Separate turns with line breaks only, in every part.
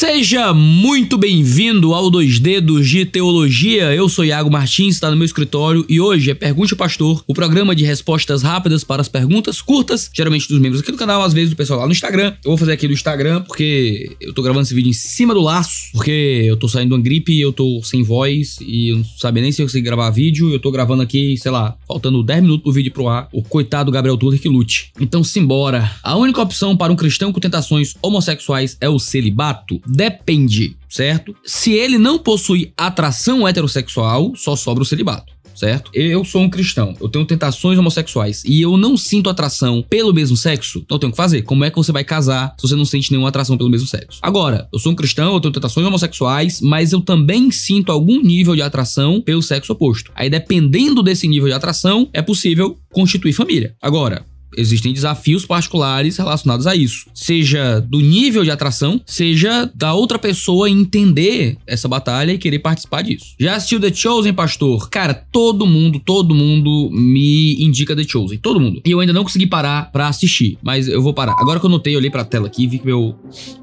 Seja muito bem-vindo ao Dois Dedos de Teologia. Eu sou Iago Martins, está no meu escritório e hoje é Pergunte ao Pastor, o programa de respostas rápidas para as perguntas curtas, geralmente dos membros aqui do canal, às vezes do pessoal lá no Instagram. Eu vou fazer aqui do Instagram porque eu tô gravando esse vídeo em cima do laço, porque eu tô saindo de uma gripe, eu tô sem voz e eu não sabia nem se eu consegui gravar vídeo. Eu tô gravando aqui, sei lá, faltando 10 minutos pro vídeo pro ar, o coitado Gabriel Tuller que lute. Então simbora. A única opção para um cristão com tentações homossexuais é o celibato? Depende, certo? Se ele não possui atração heterossexual, só sobra o celibato certo? Eu sou um cristão, eu tenho tentações homossexuais e eu não sinto atração pelo mesmo sexo, então eu tenho o que fazer. Como é que você vai casar se você não sente nenhuma atração pelo mesmo sexo? Agora, eu sou um cristão, eu tenho tentações homossexuais, mas eu também sinto algum nível de atração pelo sexo oposto. Aí, dependendo desse nível de atração, é possível constituir família. Agora, existem desafios particulares relacionados a isso, seja do nível de atração, seja da outra pessoa entender essa batalha e querer participar disso. Já assistiu The Chosen, pastor? Cara, todo mundo, todo mundo me indica The Chosen, todo mundo. E eu ainda não consegui parar para assistir, mas eu vou parar. Agora que eu notei, olhei para a tela aqui e vi que meu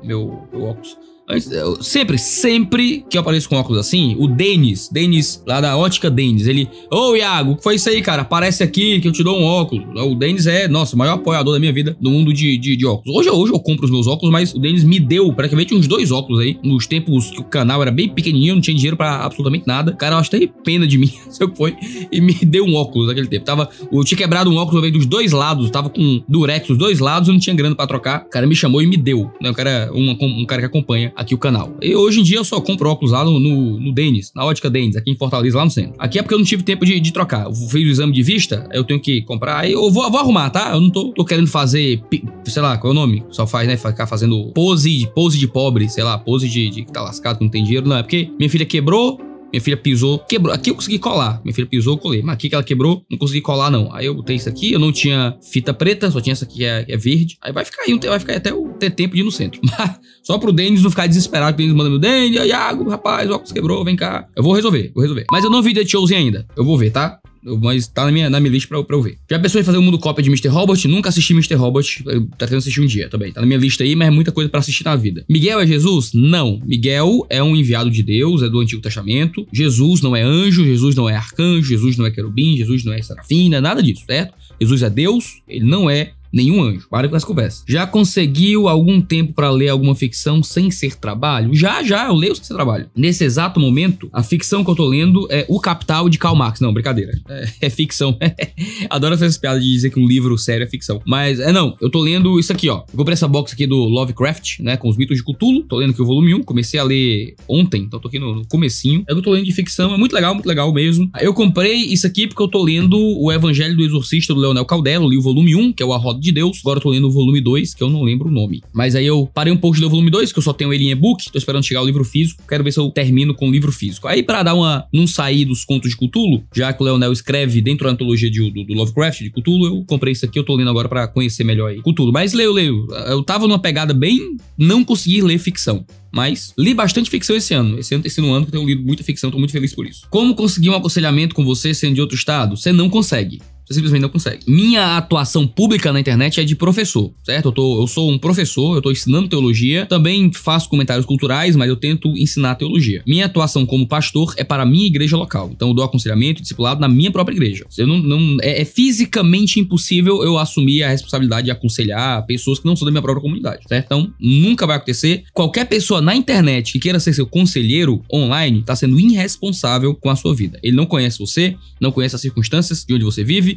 meu, meu óculos é, sempre, sempre que eu apareço com óculos assim, o Denis, Denis, lá da ótica Denis, ele. Ô, oh, Iago, foi isso aí, cara. Aparece aqui que eu te dou um óculos. O Denis é, nossa, o maior apoiador da minha vida no mundo de, de, de óculos. Hoje, hoje eu compro os meus óculos, mas o Denis me deu praticamente uns dois óculos aí. Nos tempos que o canal era bem pequenininho, não tinha dinheiro para absolutamente nada. cara, eu acho que teve pena de mim, se eu foi, e me deu um óculos naquele tempo. Tava, eu tinha quebrado um óculos eu dos dois lados, tava com durex dos dois lados, eu não tinha grana para trocar. O cara me chamou e me deu. Né? O cara, é um, um cara que acompanha aqui o canal. E hoje em dia eu só compro óculos lá no, no, no Denis, na ótica Denis, aqui em Fortaleza, lá no centro. Aqui é porque eu não tive tempo de, de trocar. Eu fiz o exame de vista, eu tenho que comprar. Eu vou, vou arrumar, tá? Eu não tô, tô querendo fazer, sei lá, qual é o nome? Só faz, né? Ficar fazendo pose, pose de pobre, sei lá, pose de, de que tá lascado, que não tem dinheiro. Não, é porque minha filha quebrou, minha filha pisou, quebrou. Aqui eu consegui colar. Minha filha pisou, colei. Mas aqui que ela quebrou, não consegui colar, não. Aí eu botei isso aqui, eu não tinha fita preta, só tinha essa aqui que é, é, verde. Aí vai ficar aí, vai ficar aí até o ter tempo de ir no centro. Mas só pro Denis não ficar desesperado, porque o Denis manda meu Denis, Iago, rapaz, o óculos quebrou, vem cá. Eu vou resolver, vou resolver. Mas eu não vi The Chosen ainda. Eu vou ver, tá? mas tá na minha, na minha lista pra, pra eu ver. Já pensou em fazer o um mundo cópia de Mr. Robot? Nunca assisti Mr. Robot. Tá tendo assistir um dia também. Tá, tá na minha lista aí, mas é muita coisa para assistir na vida. Miguel é Jesus? Não. Miguel é um enviado de Deus, é do Antigo Testamento. Jesus não é anjo, Jesus não é arcanjo, Jesus não é querubim, Jesus não é serafim, não é nada disso, certo? Jesus é Deus, ele não é nenhum anjo. Para com essa conversa. Já conseguiu algum tempo para ler alguma ficção sem ser trabalho? Já, já, eu leio sem ser trabalho. Nesse exato momento, a ficção que eu tô lendo é O Capital de Karl Marx. Não, brincadeira. É, é ficção. Adoro essas piadas de dizer que um livro sério é ficção. Mas, é não, eu tô lendo isso aqui, ó. Eu comprei essa box aqui do Lovecraft, né, com os mitos de Cthulhu. Tô lendo aqui o volume 1, comecei a ler ontem, então tô aqui no, no comecinho. É que eu tô lendo de ficção, é muito legal, muito legal mesmo. Eu comprei isso aqui porque eu tô lendo o Evangelho do Exorcista do Leonel Caldelo, li o volume 1, que é o A Roda de Deus. Agora eu tô lendo o volume 2, que eu não lembro o nome. Mas aí eu parei um pouco de ler o volume 2, que eu só tenho ele em e-book. Tô esperando chegar o livro físico. Quero ver se eu termino com o livro físico. Aí, para dar uma. não sair dos contos de Cthulhu, já que o Leonel escreve dentro da antologia de, do, do, Lovecraft de Cthulhu, eu comprei isso aqui, eu tô lendo agora para conhecer melhor aí. Cthulhu. Mas leio, leio. Eu tava numa pegada bem. não consegui ler ficção. Mas li bastante ficção esse ano. Esse ano tem sido um ano que eu tenho lido muita ficção, tô muito feliz por isso. Como conseguir um aconselhamento com você sendo de outro estado? Você não consegue. Você simplesmente não consegue. Minha atuação pública na internet é de professor, certo? Eu, tô, eu sou um professor, eu tô ensinando teologia, também faço comentários culturais, mas eu tento ensinar teologia. Minha atuação como pastor é para a minha igreja local. Então eu dou aconselhamento e discipulado na minha própria igreja. Eu não, não é, é, fisicamente impossível eu assumir a responsabilidade de aconselhar pessoas que não são da minha própria comunidade, certo? Então nunca vai acontecer. Qualquer pessoa na internet que queira ser seu conselheiro online está sendo irresponsável com a sua vida. Ele não conhece você, não conhece as circunstâncias de onde você vive,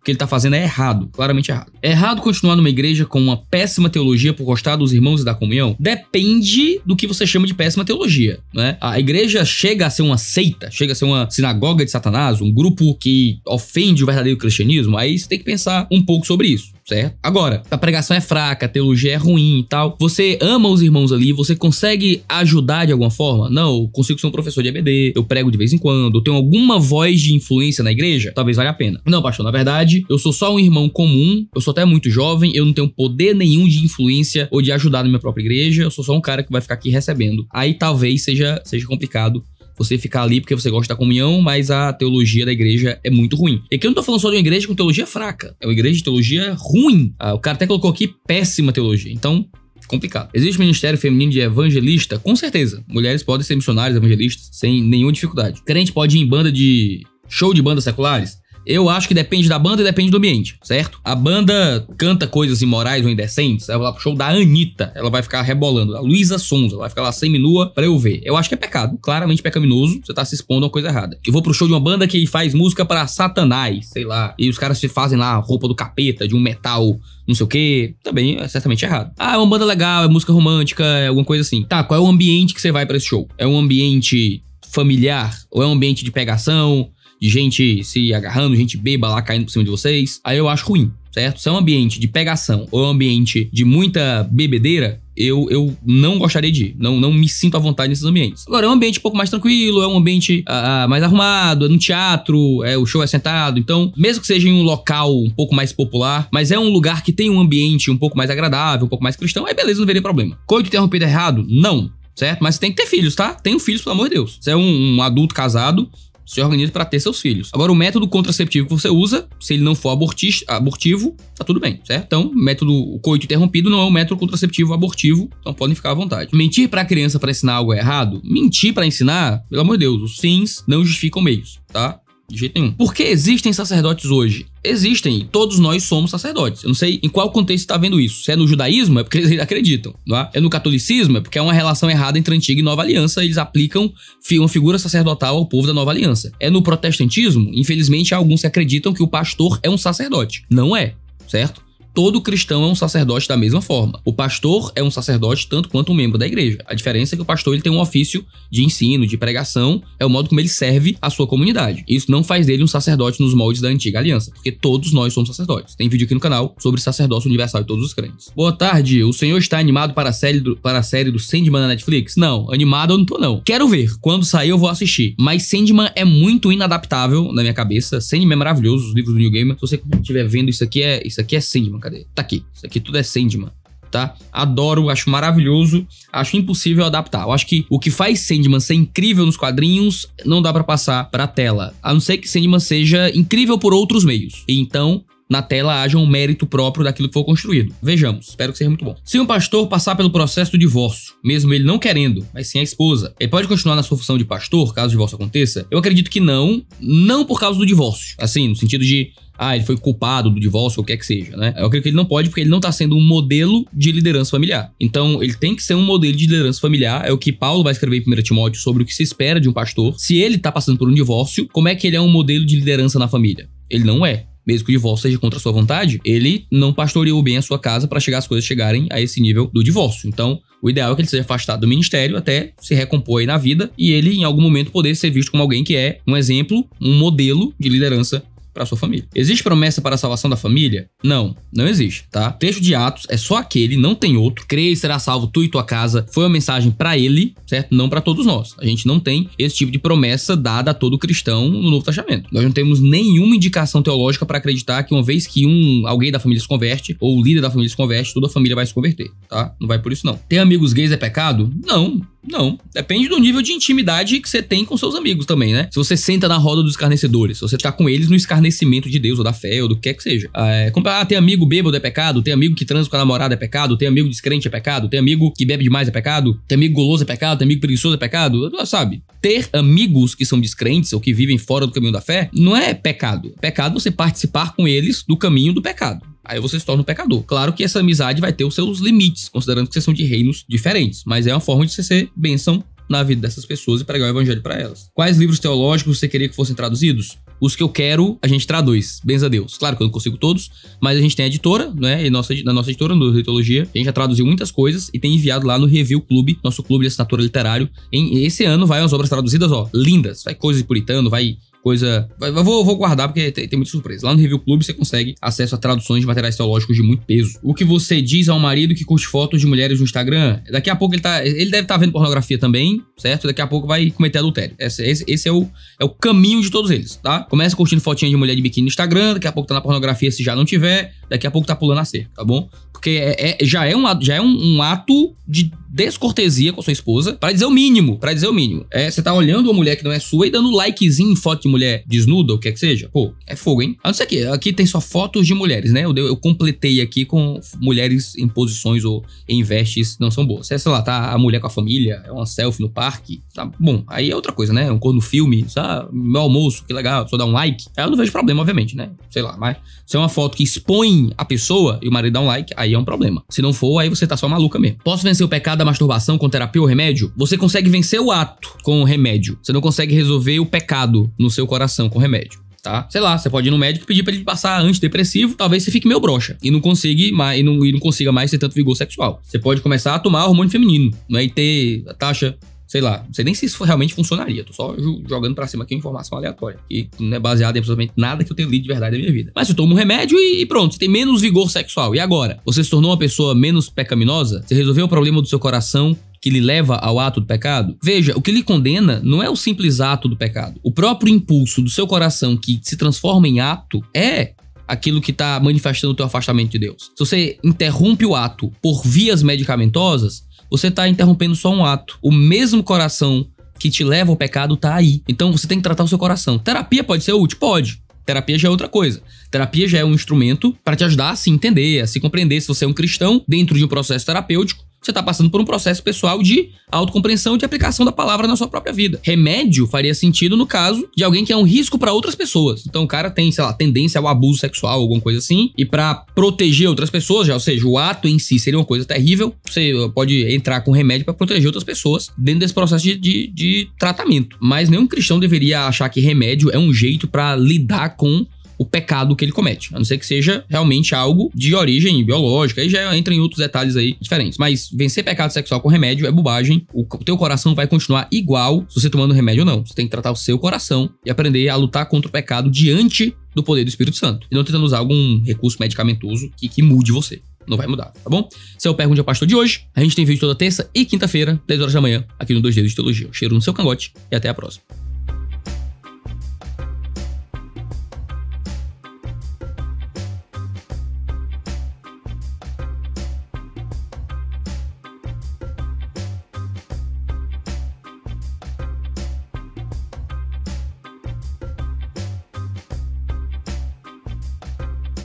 O que ele está fazendo é errado, claramente errado. É errado continuar numa igreja com uma péssima teologia por gostar dos irmãos e da comunhão? Depende do que você chama de péssima teologia, né? A igreja chega a ser uma seita, chega a ser uma sinagoga de Satanás, um grupo que ofende o verdadeiro cristianismo, aí você tem que pensar um pouco sobre isso. Certo? Agora, a pregação é fraca, a teologia é ruim e tal. Você ama os irmãos ali, você consegue ajudar de alguma forma? Não, eu consigo ser um professor de EBD, eu prego de vez em quando, eu tenho alguma voz de influência na igreja, talvez valha a pena. Não, pastor, na verdade, eu sou só um irmão comum, eu sou até muito jovem, eu não tenho poder nenhum de influência ou de ajudar na minha própria igreja, eu sou só um cara que vai ficar aqui recebendo. Aí talvez seja, seja complicado você ficar ali porque você gosta da comunhão, mas a teologia da igreja é muito ruim. E aqui eu não tô falando só de uma igreja com teologia fraca, é uma igreja de teologia ruim. Ah, o cara até colocou aqui péssima teologia. Então, complicado. Existe ministério feminino de evangelista? Com certeza. Mulheres podem ser missionárias evangelistas sem nenhuma dificuldade. Crente pode ir em banda de show de bandas seculares? Eu acho que depende da banda e depende do ambiente, certo? A banda canta coisas imorais ou indecentes, ela vai lá pro show da Anitta, ela vai ficar rebolando. A Luísa Sonza, ela vai ficar lá seminua pra eu ver. Eu acho que é pecado, claramente pecaminoso, você tá se expondo a uma coisa errada. Eu vou pro show de uma banda que faz música para satanás, sei lá, e os caras se fazem lá roupa do capeta, de um metal não sei o que, também é certamente errado. Ah, é uma banda legal, é música romântica, é alguma coisa assim. Tá, qual é o ambiente que você vai para esse show? É um ambiente familiar? Ou é um ambiente de pegação? de gente se agarrando, gente beba lá caindo por cima de vocês, aí eu acho ruim, certo? Se é um ambiente de pegação ou é um ambiente de muita bebedeira, eu, eu não gostaria de ir. Não, não me sinto à vontade nesses ambientes. Agora, é um ambiente um pouco mais tranquilo, é um ambiente ah, ah, mais arrumado, é no teatro, é o show é sentado. Então, mesmo que seja em um local um pouco mais popular, mas é um lugar que tem um ambiente um pouco mais agradável, um pouco mais cristão, aí beleza, não veria problema. Coito interrompido é errado? Não certo? Mas tem que ter filhos, tá? Tenho filhos, pelo amor de Deus. Você é um, um adulto casado, se organiza para ter seus filhos. Agora, o método contraceptivo que você usa, se ele não for abortivo, tá tudo bem, certo? Então, método coito interrompido não é um método contraceptivo abortivo, então podem ficar à vontade. Mentir para a criança para ensinar algo é errado? Mentir para ensinar, pelo amor de Deus, os fins não justificam meios, tá? De jeito nenhum. Por que existem sacerdotes hoje? Existem, todos nós somos sacerdotes. Eu não sei em qual contexto está vendo isso. Se é no judaísmo, é porque eles acreditam, não é? É no catolicismo, é porque é uma relação errada entre a antiga e nova aliança, eles aplicam uma figura sacerdotal ao povo da nova aliança. É no protestantismo, infelizmente, há alguns que acreditam que o pastor é um sacerdote. Não é, certo? todo cristão é um sacerdote da mesma forma. O pastor é um sacerdote tanto quanto um membro da igreja. A diferença é que o pastor ele tem um ofício de ensino, de pregação, é o modo como ele serve a sua comunidade. Isso não faz dele um sacerdote nos moldes da antiga aliança, porque todos nós somos sacerdotes. Tem vídeo aqui no canal sobre sacerdócio universal de todos os crentes. Boa tarde, o senhor está animado para a série do, para a série do Sandman na Netflix? Não, animado eu não tô não. Quero ver, quando sair eu vou assistir. Mas Sandman é muito inadaptável na minha cabeça. Sandman é maravilhoso, os livros do New Gamer. Se você estiver vendo isso aqui, é, isso aqui é Sandman, cara cadê? Tá aqui. Isso aqui tudo é Sandman, tá? Adoro, acho maravilhoso, acho impossível adaptar. Eu acho que o que faz Sandman ser incrível nos quadrinhos não dá para passar pra tela, a não ser que Sandman seja incrível por outros meios. Então, na tela haja um mérito próprio daquilo que for construído. Vejamos, espero que seja muito bom. Se um pastor passar pelo processo do divórcio, mesmo ele não querendo, mas sim a esposa, ele pode continuar na sua função de pastor, caso o divórcio aconteça? Eu acredito que não, não por causa do divórcio. Assim, no sentido de ah, ele foi culpado do divórcio, ou o que é que seja, né? Eu acredito que ele não pode, porque ele não está sendo um modelo de liderança familiar. Então, ele tem que ser um modelo de liderança familiar, é o que Paulo vai escrever em 1 Timóteo sobre o que se espera de um pastor. Se ele está passando por um divórcio, como é que ele é um modelo de liderança na família? Ele não é mesmo que o divórcio seja contra sua vontade, ele não pastoreou bem a sua casa para chegar as coisas chegarem a esse nível do divórcio. Então, o ideal é que ele seja afastado do ministério até se recompor aí na vida e ele, em algum momento, poder ser visto como alguém que é um exemplo, um modelo de liderança para sua família. Existe promessa para a salvação da família? Não, não existe, tá? O texto de Atos é só aquele, não tem outro. Creia e será salvo tu e tua casa. Foi uma mensagem para ele, certo? Não para todos nós. A gente não tem esse tipo de promessa dada a todo cristão no Novo Testamento. Nós não temos nenhuma indicação teológica para acreditar que uma vez que um alguém da família se converte ou o líder da família se converte, toda a família vai se converter, tá? Não vai por isso não. Ter amigos gays é pecado? Não. Não. Depende do nível de intimidade que você tem com seus amigos também, né? Se você senta na roda dos escarnecedores, se você tá com eles no escarnecimento de Deus ou da fé ou do que quer que seja. Ah, é, ah, tem amigo bêbado é pecado, tem amigo que transa com a namorada é pecado, tem amigo descrente é pecado, tem amigo que bebe demais é pecado, tem amigo goloso é pecado, tem amigo preguiçoso é pecado, sabe? Ter amigos que são descrentes ou que vivem fora do caminho da fé não é pecado. É pecado você participar com eles do caminho do pecado. Aí você se torna um pecador. Claro que essa amizade vai ter os seus limites, considerando que vocês são de reinos diferentes, mas é uma forma de você ser bênção na vida dessas pessoas e pregar o evangelho para elas. Quais livros teológicos você queria que fossem traduzidos? Os que eu quero, a gente traduz. Bens a Deus. Claro que eu não consigo todos, mas a gente tem a editora, né? E nossa, na nossa editora, no teologia, a gente já traduziu muitas coisas e tem enviado lá no Review Clube, nosso clube de assinatura literário. Em, esse ano vai umas obras traduzidas, ó, lindas. Vai coisa de puritano, vai coisa. Eu vou, vou guardar porque tem, tem muita surpresa. Lá no Review Clube você consegue acesso a traduções de materiais teológicos de muito peso. O que você diz ao marido que curte fotos de mulheres no Instagram? Daqui a pouco ele tá. Ele deve estar tá vendo pornografia também, certo? Daqui a pouco vai cometer adultério. Esse, esse, esse, é, o, é o caminho de todos eles, tá? Começa curtindo fotinha de mulher de biquíni no Instagram, daqui a pouco tá na pornografia se já não tiver, daqui a pouco tá pulando a cerca, tá bom? Porque é, é já é, um, já é um, um ato de descortesia com a sua esposa, para dizer o mínimo, para dizer o mínimo. É, você tá olhando uma mulher que não é sua e dando likezinho em foto de mulher desnuda, o que é que seja. Pô, é fogo, hein? A não ser que aqui tem só fotos de mulheres, né? Eu, eu completei aqui com mulheres em posições ou em vestes não são boas. É, sei lá, tá a mulher com a família, é uma selfie no parque, tá bom. Aí é outra coisa, né? Um cor no filme, sabe ah, Meu almoço, que legal, só dá um like. Aí eu não vejo problema, obviamente, né? Sei lá, mas se é uma foto que expõe a pessoa e o marido dá um like, aí é um problema. Se não for, aí você tá só maluca mesmo. Posso vencer o pecado da masturbação com terapia ou remédio, você consegue vencer o ato com o remédio. Você não consegue resolver o pecado no seu coração com o remédio tá? Sei lá, você pode ir no médico e pedir para ele passar antidepressivo, talvez você fique meio broxa e não consiga mais, e não, e não consiga mais ter tanto vigor sexual. Você pode começar a tomar hormônio feminino, né? E ter a taxa sei lá, não sei nem se isso realmente funcionaria. Tô só jogando para cima aqui informação aleatória. que não é baseada em absolutamente nada que eu tenho lido de verdade na minha vida. Mas você tomo um remédio e pronto, você tem menos vigor sexual. E agora? Você se tornou uma pessoa menos pecaminosa? Você resolveu o problema do seu coração que lhe leva ao ato do pecado? Veja, o que lhe condena não é o simples ato do pecado. O próprio impulso do seu coração que se transforma em ato é aquilo que está manifestando o teu afastamento de Deus. Se você interrompe o ato por vias medicamentosas, você está interrompendo só um ato. O mesmo coração que te leva ao pecado está aí. Então você tem que tratar o seu coração. Terapia pode ser útil? Pode. Terapia já é outra coisa. Terapia já é um instrumento para te ajudar a se entender, a se compreender se você é um cristão dentro de um processo terapêutico você está passando por um processo pessoal de autocompreensão e de aplicação da palavra na sua própria vida. Remédio faria sentido no caso de alguém que é um risco para outras pessoas. Então o cara tem, sei lá, tendência ao abuso sexual, alguma coisa assim, e para proteger outras pessoas, já, ou seja, o ato em si seria uma coisa terrível, você pode entrar com remédio para proteger outras pessoas dentro desse processo de, de, de tratamento. Mas nenhum cristão deveria achar que remédio é um jeito para lidar com o pecado que ele comete. A não ser que seja realmente algo de origem biológica. Aí já entra em outros detalhes aí diferentes. Mas vencer pecado sexual com remédio é bobagem. O teu coração vai continuar igual se você tomando remédio ou não. Você tem que tratar o seu coração e aprender a lutar contra o pecado diante do poder do Espírito Santo. E não tentando usar algum recurso medicamentoso que, que mude você não vai mudar, tá bom? Se é o Pergunte ao Pastor de hoje. A gente tem vídeo toda terça e quinta-feira, 10 horas da manhã, aqui no Dois Dedos de Teologia. cheiro no seu cangote e até a próxima.